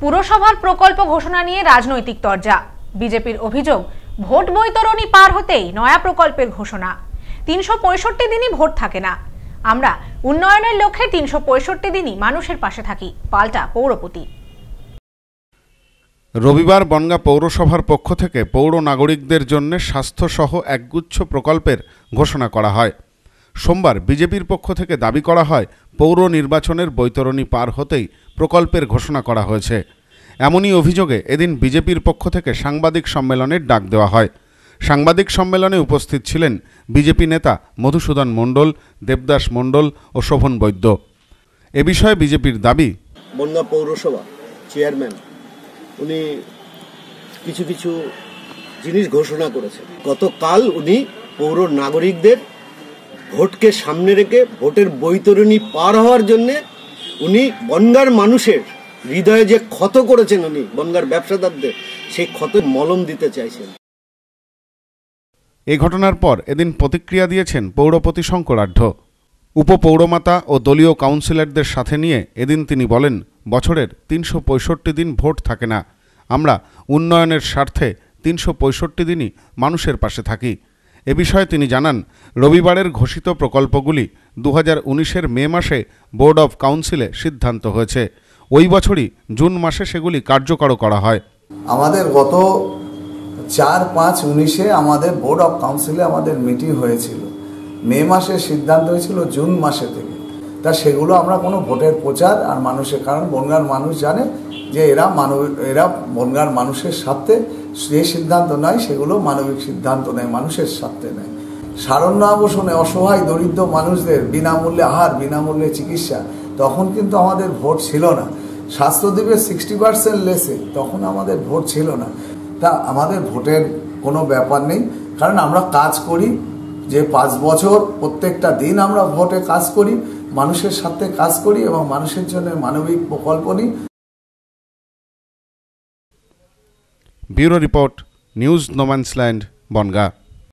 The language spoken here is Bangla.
পুরসভার প্রকল্প ঘোষণা নিয়ে রাজনৈতিক তর্জা বিজেপির অভিযোগ ভোট বৈতরণী পার হতেই নয়া প্রকল্পের ঘোষণা তিনশো দিনই ভোট থাকে না আমরা উন্নয়নের লক্ষ্যে তিনশো দিনই মানুষের পাশে থাকি পাল্টা পৌরপতি রবিবার বনগা পৌরসভার পক্ষ থেকে পৌর নাগরিকদের জন্য স্বাস্থ্যসহ একগুচ্ছ প্রকল্পের ঘোষণা করা হয় সোমবার বিজেপির পক্ষ থেকে দাবি করা হয় পৌর নির্বাচনের বৈতরণী পার হতেই প্রকল্পের ঘোষণা করা হয়েছে এমনই অভিযোগে এদিন বিজেপির পক্ষ থেকে সাংবাদিক সম্মেলনের ডাক দেওয়া হয় সাংবাদিক সম্মেলনে উপস্থিত ছিলেন বিজেপি নেতা মধুসূদন মণ্ডল দেবদাস মণ্ডল ও শোভন বৈদ্য এ বিষয়ে বিজেপির দাবি বনগা পৌরসভা চেয়ারম্যান উনি কিছু কিছু জিনিস ঘোষণা করেছেন গতকাল উনি পৌর নাগরিকদের ভোটকে সামনে রেখে ভোটের বৈতরণী পার হওয়ার জন্যে উনি বনগার মানুষের হৃদয়ে যে ক্ষত করেছেন উনি বনগার ব্যবসাদারদের সেই ক্ষতের মলম দিতে চাইছেন এই ঘটনার পর এদিন প্রতিক্রিয়া দিয়েছেন পৌরপতি শঙ্করাঢ্য উপপৌরমাতা ও দলীয় কাউন্সিলরদের সাথে নিয়ে এদিন তিনি বলেন বছরের তিনশো দিন ভোট থাকে না আমরা উন্নয়নের স্বার্থে তিনশো দিনই মানুষের পাশে থাকি এ বিষয়ে তিনি জানান রবিবারের ঘোষিত প্রকল্পগুলি দু হাজার মে মাসে বোর্ড অব কাউন্সিলে সিদ্ধান্ত হয়েছে ওই বছরই জুন মাসে সেগুলি কার্যকর করা হয় আমাদের গত চার পাঁচ উনিশে আমাদের বোর্ড অফ কাউন্সিলে আমাদের মিটিং হয়েছিল মে মাসে সিদ্ধান্ত হয়েছিল জুন মাসে থেকে তা সেগুলো আমরা কোনো ভোটের প্রচার আর মানুষের কারণ বনগার মানুষ জানে যে এরা মানুষ এরা বনগার মানুষের সাথে যে সিদ্ধান্ত নেয় সেগুলো মানবিক সিদ্ধান্ত নেয় মানুষের স্বার্থে নেয় সারণ্য আবাসনে অসহায় দরিদ্র মানুষদের বিনামূল্যে আহার বিনামূল্যে চিকিৎসা তখন কিন্তু আমাদের ভোট ছিল না স্বাস্থ্যদ্বীপের সিক্সটি পার্সেন্ট লেসে তখন আমাদের ভোট ছিল না তা আমাদের ভোটের কোনো ব্যাপার নেই কারণ আমরা কাজ করি যে পাঁচ বছর প্রত্যেকটা দিন আমরা ভোটে কাজ করি মানুষের সাথে কাজ করি এবং মানুষের জন্য মানবিক প্রকল্প নিই Bureau Report, News No Man's Land, Bonga.